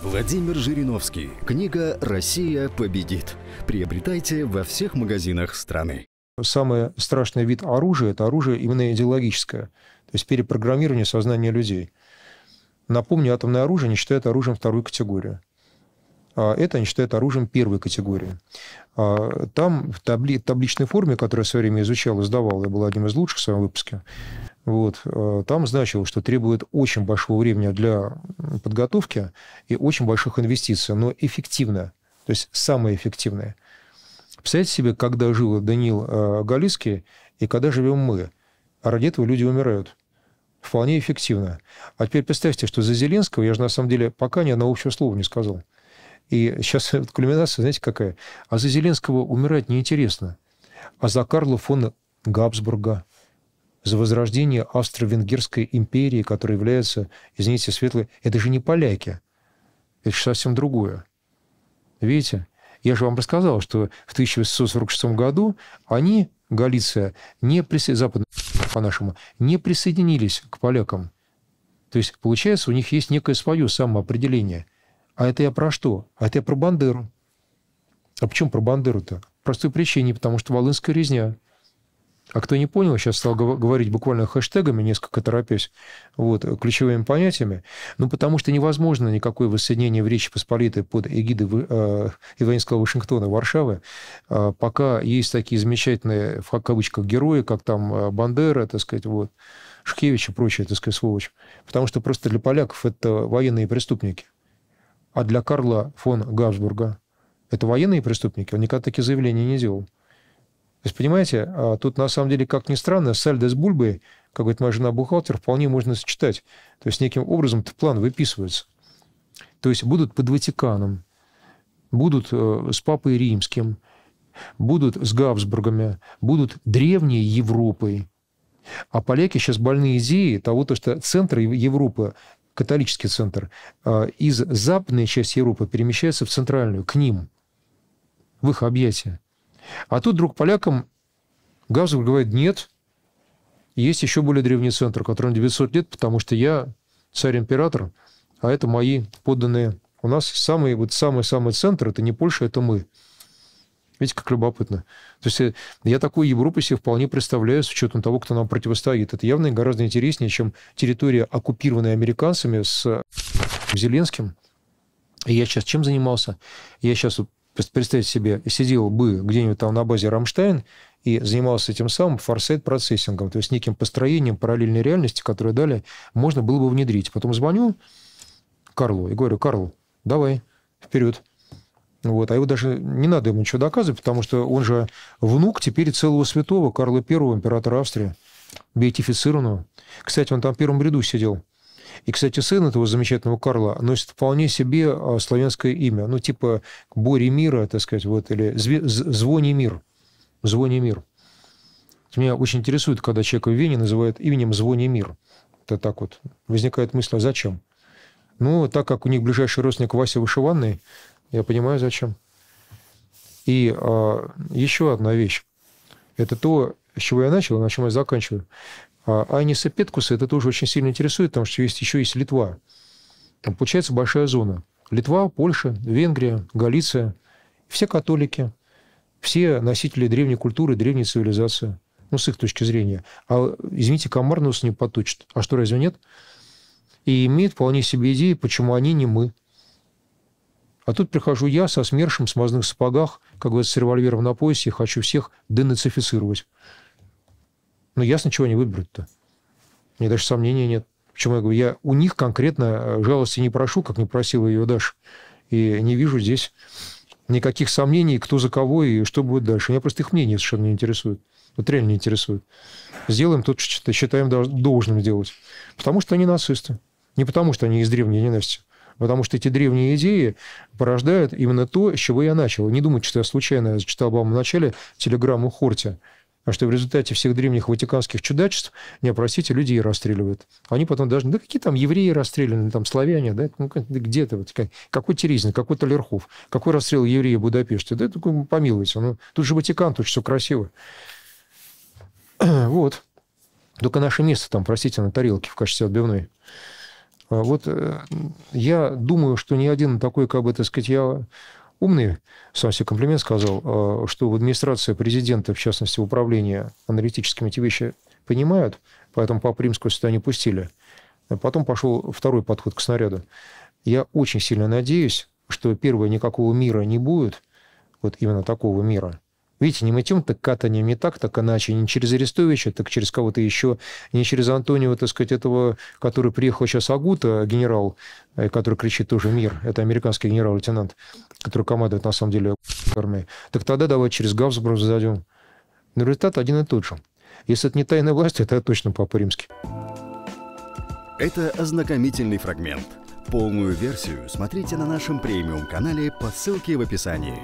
Владимир Жириновский. Книга «Россия победит». Приобретайте во всех магазинах страны. Самый страшный вид оружия – это оружие именно идеологическое, то есть перепрограммирование сознания людей. Напомню, атомное оружие не считает оружием второй категории. А это они считают оружием первой категории. А, там в табли, табличной форме, которую я в свое время изучал и сдавал, я был одним из лучших в своем выпуске, вот. Э, там значилось, что требует очень большого времени для подготовки и очень больших инвестиций, но эффективно, то есть самое эффективное. Представьте себе, когда жил Данил э, Галицкий и когда живем мы. А ради этого люди умирают. Вполне эффективно. А теперь представьте, что за Зеленского я же на самом деле пока ни одного общего слова не сказал. И сейчас вот кульминация, знаете, какая? А за Зеленского умирать неинтересно. А за Карла фон Габсбурга, за возрождение Австро-Венгерской империи, которая является, извините, светлой, это же не поляки. Это же совсем другое. Видите? Я же вам рассказал, что в 1846 году они, Галиция, не присо... Запад, по-нашему, не присоединились к полякам. То есть, получается, у них есть некое свое самоопределение. А это я про что? А это я про Бандеру. А почему про Бандеру-то? Простой причине, потому что Волынская резня – а кто не понял, сейчас стал говорить буквально хэштегами, несколько торопясь, вот, ключевыми понятиями. Ну, потому что невозможно никакое воссоединение в Речи Посполитой под эгидой э, Иванинского Вашингтона, Варшавы, э, пока есть такие замечательные, в кавычках, герои, как там э, Бандера, так сказать, вот, Шкевич и прочие, так сказать, сволочь. Потому что просто для поляков это военные преступники. А для Карла фон Габсбурга это военные преступники. Он никогда такие заявления не делал. То есть, понимаете, а тут на самом деле, как ни странно, сальдо с бульбой, как говорит моя жена-бухгалтер, вполне можно сочетать. То есть, неким образом план выписывается. То есть, будут под Ватиканом, будут э, с Папой Римским, будут с Габсбургами, будут древней Европой. А поляки сейчас больны идеей того, то, что центр Европы, католический центр, э, из западной части Европы перемещается в центральную, к ним, в их объятия. А тут вдруг полякам газов говорит, нет, есть еще более древний центр, которому 900 лет, потому что я царь-император, а это мои подданные. У нас самый, вот самый-самый центр, это не Польша, это мы. Видите, как любопытно. То есть э, я такую Европу себе вполне представляю с учетом того, кто нам противостоит. Это явно гораздо интереснее, чем территория, оккупированная американцами с Зеленским. И я сейчас чем занимался? Я сейчас представьте себе, сидел бы где-нибудь там на базе «Рамштайн» и занимался этим самым форсайт-процессингом, то есть неким построением параллельной реальности, которое далее можно было бы внедрить. Потом звоню Карлу и говорю, Карл, давай, вперед. Вот. А его даже не надо ему ничего доказывать, потому что он же внук теперь целого святого Карла I, императора Австрии, беатифицированного. Кстати, он там в первом ряду сидел и, кстати, сын этого замечательного Карла носит вполне себе а, славянское имя. Ну, типа Бори Мира, так сказать, вот, или Звони Мир. Звони Мир. Меня очень интересует, когда человека в Вене называют именем Звони Мир. Это так вот. Возникает мысль, а зачем? Ну, так как у них ближайший родственник Вася Вышиванный, я понимаю, зачем. И а, еще одна вещь. Это то, с чего я начал и на чем я заканчиваю. А Аниса Петкуса это тоже очень сильно интересует, потому что есть еще есть Литва. Там получается большая зона. Литва, Польша, Венгрия, Галиция. Все католики, все носители древней культуры, древней цивилизации. Ну, с их точки зрения. А, извините, комар нос не поточит. А что, разве нет? И имеет вполне себе идеи, почему они не мы. А тут прихожу я со смершим в смазанных сапогах, как говорится, с револьвером на поясе, и хочу всех денацифицировать. Ну, ясно, чего они выберут-то. Мне даже сомнений нет. Почему я говорю, я у них конкретно э, жалости не прошу, как не просил ее Даша. И не вижу здесь никаких сомнений, кто за кого и что будет дальше. Меня просто их мнение совершенно не интересует. Вот реально не интересует. Сделаем то, что считаем должным сделать. Потому что они нацисты. Не потому, что они из древней ненависти. А потому что эти древние идеи порождают именно то, с чего я начал. Не думайте, что я случайно зачитал вам в начале телеграмму Хорти а что в результате всех древних ватиканских чудачеств не неопростите людей расстреливают. Они потом даже, Да какие там евреи расстреляны, там славяне, да? Ну, где то Вот, какой Терезин, какой Толерхов, какой расстрел еврея в Будапеште? Да это помилуйте. Ну, тут же Ватикан, тут же все красиво. Вот. Только наше место там, простите, на тарелке в качестве отбивной. А вот э, я думаю, что ни один такой, как бы, так сказать, я умный, сам себе комплимент сказал, э, что в администрации президента, в частности, в управлении аналитическими эти вещи понимают, поэтому по Римского сюда не пустили. А потом пошел второй подход к снаряду. Я очень сильно надеюсь, что первое, никакого мира не будет, вот именно такого мира – Видите, не мытьем, так катанием, не так, так иначе, не через Арестовича, так через кого-то еще, не через Антонио, так сказать, этого, который приехал сейчас Агута, генерал, э, который кричит тоже «Мир», это американский генерал-лейтенант, который командует, на самом деле, армией. Так тогда давай через Гавсбург зайдем. Но результат один и тот же. Если это не тайная власть, это точно Папа Римский. Это ознакомительный фрагмент. Полную версию смотрите на нашем премиум-канале по ссылке в описании.